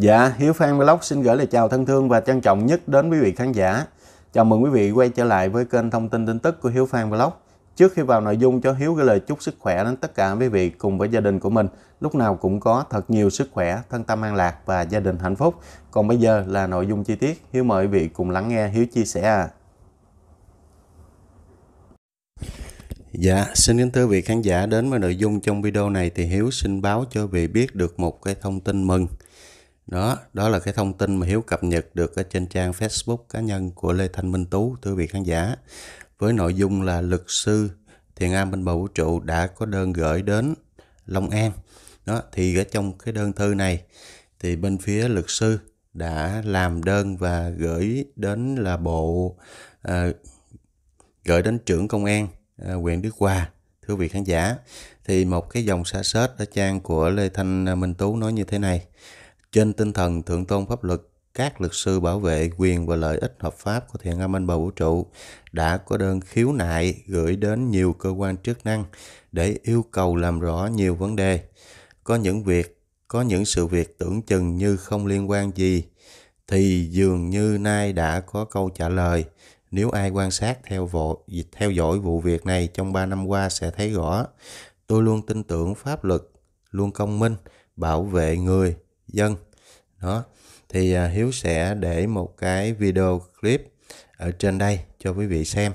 Dạ, Hiếu Phan Vlog xin gửi lời chào thân thương và trân trọng nhất đến quý vị khán giả. Chào mừng quý vị quay trở lại với kênh thông tin tin tức của Hiếu Phan Vlog. Trước khi vào nội dung cho Hiếu gửi lời chúc sức khỏe đến tất cả quý vị cùng với gia đình của mình. Lúc nào cũng có thật nhiều sức khỏe, thân tâm an lạc và gia đình hạnh phúc. Còn bây giờ là nội dung chi tiết, Hiếu mời quý vị cùng lắng nghe Hiếu chia sẻ à. Dạ, xin kính thưa vị khán giả đến với nội dung trong video này thì Hiếu xin báo cho vị biết được một cái thông tin mừng đó đó là cái thông tin mà hiếu cập nhật được ở trên trang facebook cá nhân của lê thanh minh tú thưa vị khán giả với nội dung là luật sư thiền an bên bầu vũ trụ đã có đơn gửi đến long an đó thì ở trong cái đơn thư này thì bên phía luật sư đã làm đơn và gửi đến là bộ à, gửi đến trưởng công an à, huyện đức hòa thưa vị khán giả thì một cái dòng xa xết ở trang của lê thanh minh tú nói như thế này trên tinh thần thượng tôn pháp luật, các luật sư bảo vệ quyền và lợi ích hợp pháp của thiện âm anh bầu vũ trụ đã có đơn khiếu nại gửi đến nhiều cơ quan chức năng để yêu cầu làm rõ nhiều vấn đề. Có những việc, có những sự việc tưởng chừng như không liên quan gì, thì dường như nay đã có câu trả lời. Nếu ai quan sát theo, vội, theo dõi vụ việc này trong 3 năm qua sẽ thấy rõ. Tôi luôn tin tưởng pháp luật, luôn công minh, bảo vệ người, dân đó thì à, hiếu sẽ để một cái video clip ở trên đây cho quý vị xem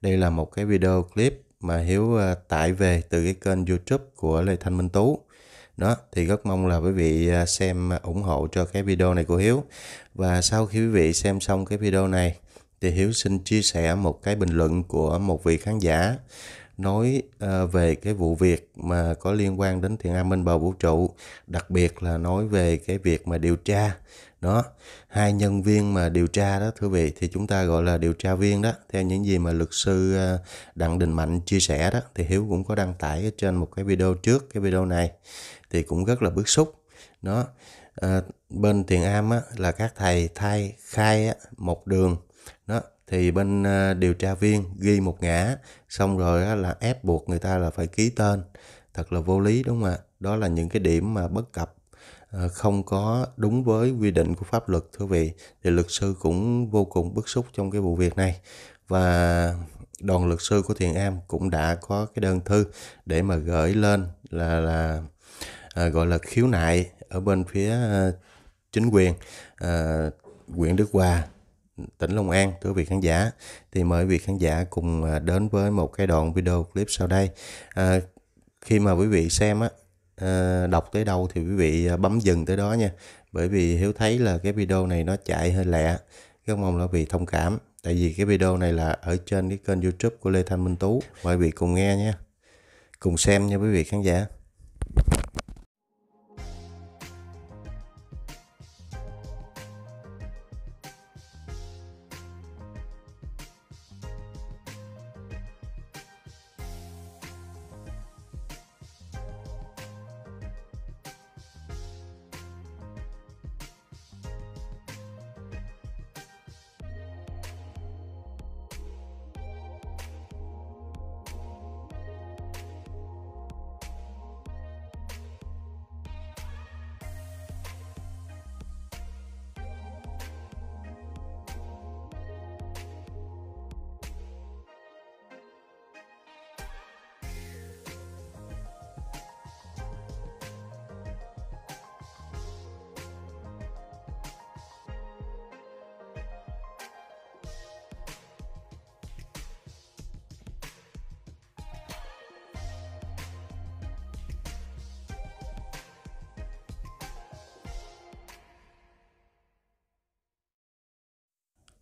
đây là một cái video clip mà hiếu à, tải về từ cái kênh youtube của lê thanh minh tú đó thì rất mong là quý vị à, xem ủng hộ cho cái video này của hiếu và sau khi quý vị xem xong cái video này thì hiếu xin chia sẻ một cái bình luận của một vị khán giả nói uh, về cái vụ việc mà có liên quan đến thiền am minh bờ vũ trụ đặc biệt là nói về cái việc mà điều tra đó hai nhân viên mà điều tra đó thưa vị thì chúng ta gọi là điều tra viên đó theo những gì mà luật sư ờ, đặng đình mạnh chia sẻ đó thì hiếu cũng có đăng tải trên một cái video trước cái video này thì cũng rất là bức xúc đó à, bên thiền am á, là các thầy thay khai á, một đường đó thì bên à, điều tra viên ghi một ngã xong rồi là ép buộc người ta là phải ký tên thật là vô lý đúng không ạ đó là những cái điểm mà bất cập à, không có đúng với quy định của pháp luật thưa vị thì luật sư cũng vô cùng bức xúc trong cái vụ việc này và đoàn luật sư của Thiền Am cũng đã có cái đơn thư để mà gửi lên là là à, gọi là khiếu nại ở bên phía à, chính quyền à, huyện Đức Hòa tỉnh Long An thưa vị khán giả thì mời vị khán giả cùng à, đến với một cái đoạn video clip sau đây à, khi mà quý vị xem á à, đọc tới đâu thì quý vị à, bấm dừng tới đó nha bởi vì hiếu thấy là cái video này nó chạy hơi lẹ rất mong là quý vị thông cảm tại vì cái video này là ở trên cái kênh youtube của Lê Thanh Minh Tú mời vị cùng nghe nha cùng xem nha quý vị khán giả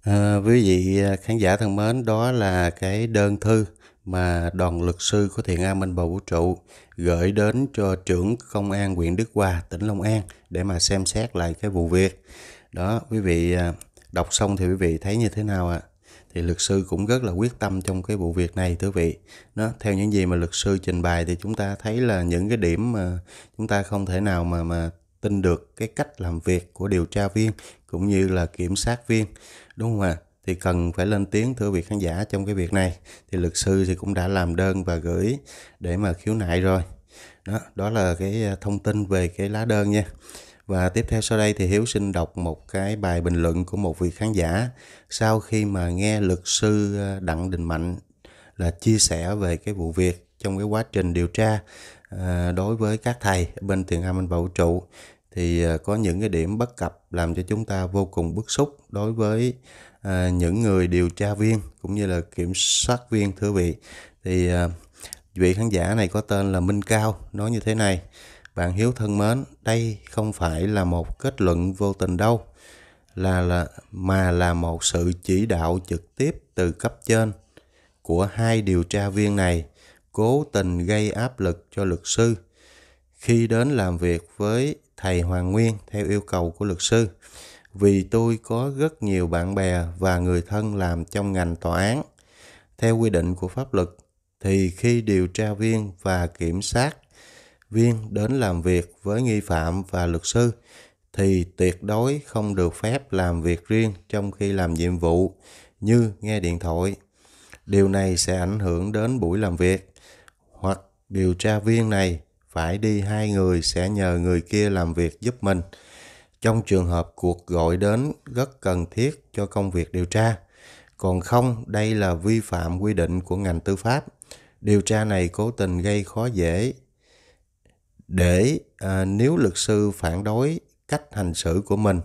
À, quý vị ờ, khán giả thân mến, đó là cái đơn thư mà đoàn luật sư của Thiện An Minh và Vũ Trụ gửi đến cho trưởng công an huyện Đức Hòa, tỉnh Long An để mà xem xét lại cái vụ việc. Đó, quý vị ờ, đọc xong thì quý vị thấy như thế nào ạ? À? Thì luật sư cũng rất là quyết tâm trong cái vụ việc này thưa vị. Nó theo những gì mà luật sư trình bày thì chúng ta thấy là những cái điểm mà chúng ta không thể nào mà mà tin được cái cách làm việc của điều tra viên cũng như là kiểm sát viên đúng không ạ thì cần phải lên tiếng thưa vị khán giả trong cái việc này thì luật sư thì cũng đã làm đơn và gửi để mà khiếu nại rồi đó đó là cái à, thông tin về cái lá đơn nha và tiếp theo sau đây thì Hiếu xin đọc một cái bài bình luận của một vị khán giả sau khi mà nghe luật sư à, Đặng Đình Mạnh là chia sẻ về cái vụ việc trong cái quá trình điều tra Ờ, đối với các thầy bên thiền âm và vũ trụ thì ờ, có những cái điểm bất cập làm cho chúng ta vô cùng bức xúc đối với ờ, những người điều tra viên cũng như là kiểm soát viên thưa vị thì vị khán giả này có tên là Minh Cao nói như thế này bạn Hiếu thân mến đây không phải là một kết luận vô tình đâu là là mà là một sự chỉ đạo trực tiếp từ cấp trên của hai điều tra viên này cố tình gây áp lực cho luật sư khi đến làm việc với thầy Hoàng Nguyên theo yêu cầu của luật sư vì tôi có rất nhiều bạn bè và người thân làm trong ngành tòa án. Theo quy định của pháp luật thì khi điều tra viên và kiểm sát viên đến làm việc với nghi phạm và luật sư thì tuyệt đối không được phép làm việc riêng trong khi làm nhiệm vụ như nghe điện thoại. Điều này sẽ ảnh hưởng đến buổi làm việc điều tra viên này phải đi hai người sẽ nhờ người kia làm việc giúp mình trong trường hợp cuộc gọi đến rất cần thiết cho công việc điều tra còn không đây là vi phạm quy định của ngành tư pháp điều tra này cố tình gây khó dễ để à, nếu luật sư phản đối cách hành xử của mình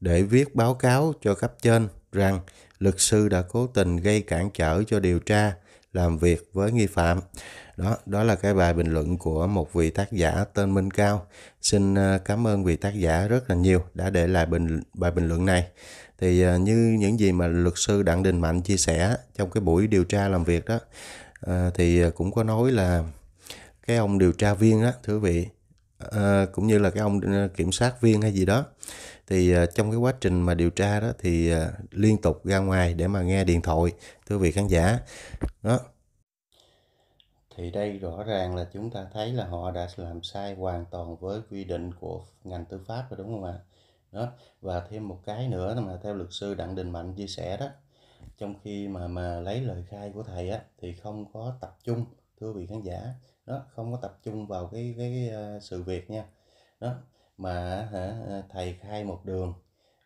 để viết báo cáo cho cấp trên rằng luật sư đã cố tình gây cản trở cho điều tra làm việc với nghi phạm đó đó là cái bài bình luận của một vị tác giả tên Minh Cao xin ờ, cảm ơn vị tác giả rất là nhiều đã để lại bình bài bình luận này thì ờ, như những gì mà luật sư Đặng Đình Mạnh chia sẻ trong cái buổi điều tra làm việc đó ờ, thì cũng có nói là cái ông điều tra viên đó thưa vị cũng như là cái ông kiểm sát viên hay gì đó thì trong cái quá trình mà điều tra đó thì liên tục ra ngoài để mà nghe điện thoại thưa vị khán giả đó thì đây rõ ràng là chúng ta thấy là họ đã làm sai hoàn toàn với quy định của ngành tư pháp rồi đúng không ạ đó và thêm một cái nữa mà theo luật sư đặng đình mạnh chia sẻ đó trong khi mà mà lấy lời khai của thầy á thì không có tập trung thưa vị khán giả đó không có tập trung vào cái cái ờ, sự việc nha đó mà hả, ờ, thầy khai một đường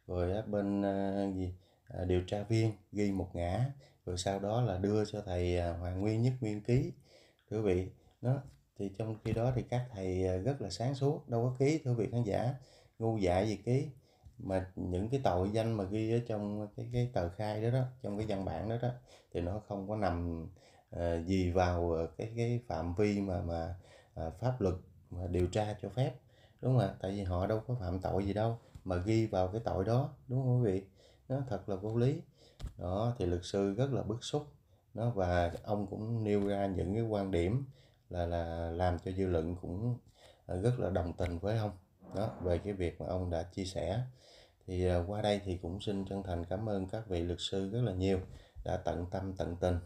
rồi á, bên ờ, gì điều tra viên ghi một ngã rồi sau đó là đưa cho thầy Hoàng Nguyên Nhất Nguyên ký thưa vị đó thì trong khi đó thì các thầy ờ, rất là sáng suốt đâu có ký thưa vị khán giả ngu dại gì ký mà những cái tội danh mà ghi ở trong cái cái tờ khai đó đó trong cái văn bản đó đó thì nó không có nằm uh, gì vào ờ, cái cái phạm vi mà mà uh, pháp luật mà điều tra cho phép đúng không ạ tại vì họ đâu có phạm tội gì đâu mà ghi vào cái tội đó đúng không quý vị nó thật là vô lý đó thì luật sư rất là bức xúc nó và ông cũng nêu ra những cái quan điểm là là làm cho dư luận cũng ờ, rất là đồng tình với ông đó về cái việc mà ông đã chia sẻ thì ờ, qua đây thì cũng xin chân thành cảm ơn các vị luật sư rất là nhiều đã tận tâm tận tình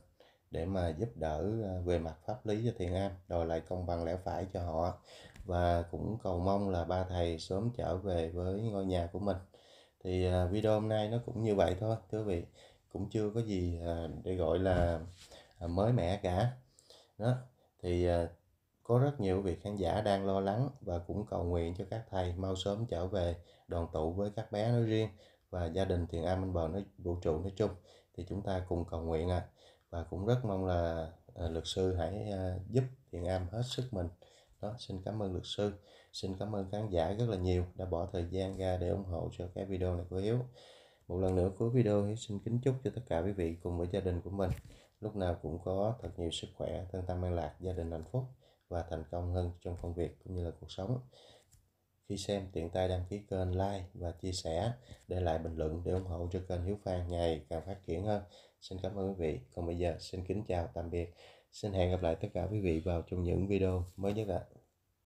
để mà giúp đỡ ờ, về mặt pháp lý cho thiền am đòi lại công bằng lẽ phải cho họ và cũng cầu mong là ba thầy sớm trở về với ngôi nhà của mình thì video hôm nay nó cũng như vậy thôi thưa quý vị cũng chưa có gì à, để gọi là à, mới mẻ cả đó thì à, có rất nhiều vị khán giả đang lo lắng và cũng cầu nguyện cho các thầy mau sớm trở về đoàn tụ với các bé nói riêng và gia đình thiền am anh bờ nói vũ trụ nói chung thì chúng ta cùng cầu nguyện à và cũng rất mong là à, luật sư hãy à, giúp thiền am hết sức mình đó xin cảm ơn luật sư xin cảm ơn khán giả rất là nhiều đã bỏ thời gian ra để ủng hộ cho cái video này của hiếu một lần nữa cuối video hiếu xin kính chúc cho tất cả quý vị cùng với gia đình của mình lúc nào cũng có thật nhiều sức khỏe thân tâm an lạc gia đình hạnh phúc và thành công hơn trong công việc cũng như là cuộc sống khi xem tiện tay đăng ký kênh like và chia sẻ để lại bình luận để ủng hộ cho kênh hiếu phan ngày càng phát triển hơn xin cảm ơn quý vị còn bây giờ xin kính chào tạm biệt xin hẹn gặp lại tất cả quý vị vào trong những video mới nhất ạ